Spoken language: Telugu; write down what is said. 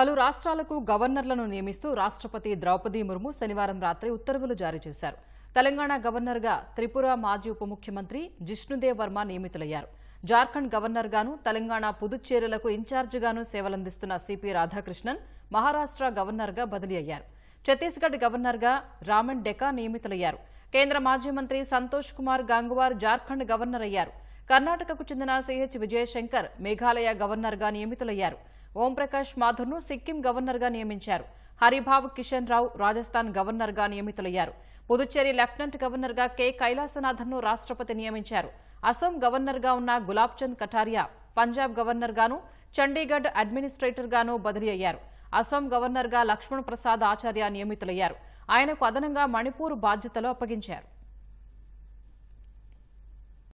పలు రాష్ట్రాలకు గవర్నర్లను నియమిస్తూ రాష్ట్రపతి ద్రౌపది ముర్ము శనివారం రాత్రి ఉత్తర్వులు జారీ చేశారు తెలంగాణ గవర్నర్గా త్రిపుర మాజీ ఉప ముఖ్యమంత్రి జిష్ణుదేవ్ వర్మ నియమితులయ్యారు జార్ఖండ్ గవర్నర్గాను తెలంగాణ పుదుచ్చేరిలకు ఇన్ఛార్జిగాను సేవలందిస్తున్న సిపి రాధాకృష్ణన్ మహారాష్ట్ర గవర్నర్గా బదిలీ అయ్యారు ఛత్తీస్గఢ్ గవర్నర్గా రామన్ డెకా నియమితులయ్యారు కేంద్ర మాజీ మంత్రి సంతోష్ కుమార్ గాంగువార్ జార్ఖండ్ గవర్నర్ అయ్యారు కర్ణాటకకు చెందిన సిహెచ్ విజయశంకర్ మేఘాలయ గవర్నర్గా నియమితులయ్యారు ఓంప్రకాష్ మాథుర్ను సిక్కిం గవర్నర్గా నియమించారు హరిభావ్ కిషన్ రావు రాజస్థాన్ గవర్నర్గా నియమితులయ్యారు పుదుచ్చేరి లెఫ్టినెంట్ గవర్నర్గా కె కైలాసనాథన్ను రాష్ట్రపతి నియమించారు అసోం గవర్నర్గా ఉన్న గులాబ్చంద్ కటారియా పంజాబ్ గవర్నర్గాను చండీగఢ్ అడ్మినిస్ట్రేటర్గాను బదిలీ అయ్యారు అసోం గవర్నర్గా లక్ష్మణ్ ప్రసాద్ ఆచార్య నియమితులయ్యారు ఆయనకు అదనంగా మణిపూర్ బాధ్యతలు అప్పగించారు